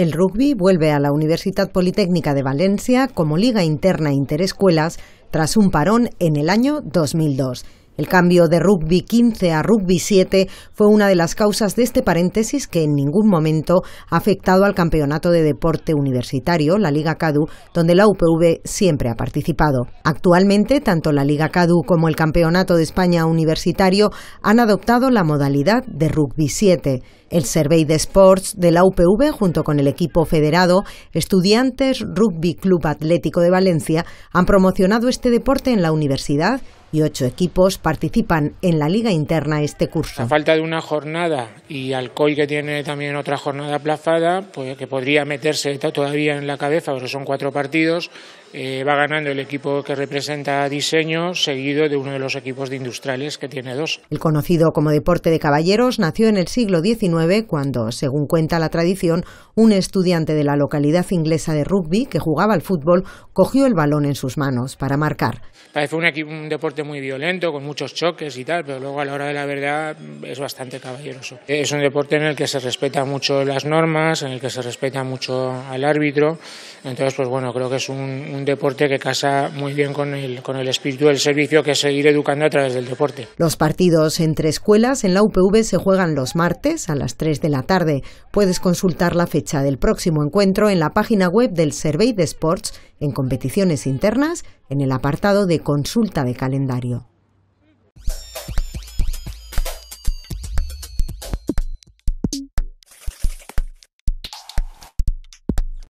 El rugby vuelve a la Universidad Politécnica de Valencia como liga interna interescuelas tras un parón en el año 2002. El cambio de rugby 15 a rugby 7 fue una de las causas de este paréntesis que en ningún momento ha afectado al Campeonato de Deporte Universitario, la Liga CADU, donde la UPV siempre ha participado. Actualmente, tanto la Liga CADU como el Campeonato de España Universitario han adoptado la modalidad de rugby 7. El Survey de Sports de la UPV, junto con el equipo federado, estudiantes Rugby Club Atlético de Valencia, han promocionado este deporte en la universidad y ocho equipos participan en la liga interna este curso. A falta de una jornada y COI que tiene también otra jornada aplazada, pues que podría meterse todavía en la cabeza, pero son cuatro partidos, eh, va ganando el equipo que representa diseño, seguido de uno de los equipos de industriales que tiene dos. El conocido como deporte de caballeros nació en el siglo XIX cuando, según cuenta la tradición, un estudiante de la localidad inglesa de rugby que jugaba al fútbol cogió el balón en sus manos para marcar. "...fue un, un deporte muy violento, con muchos choques y tal, pero luego a la hora de la verdad mm, es bastante caballeroso. Es un deporte en el que se respetan mucho las normas, en el que se respeta mucho al árbitro entonces, pues bueno, creo que es un, deporte que casa muy bien con el, con el espíritu del servicio que es seguir educando a través del deporte. Los partidos entre escuelas en la UPV se juegan los martes a las 3 de la tarde. Puedes consultar la fecha del próximo encuentro en la página web del Survey de Sports en competiciones internas en el apartado de consulta de calendario.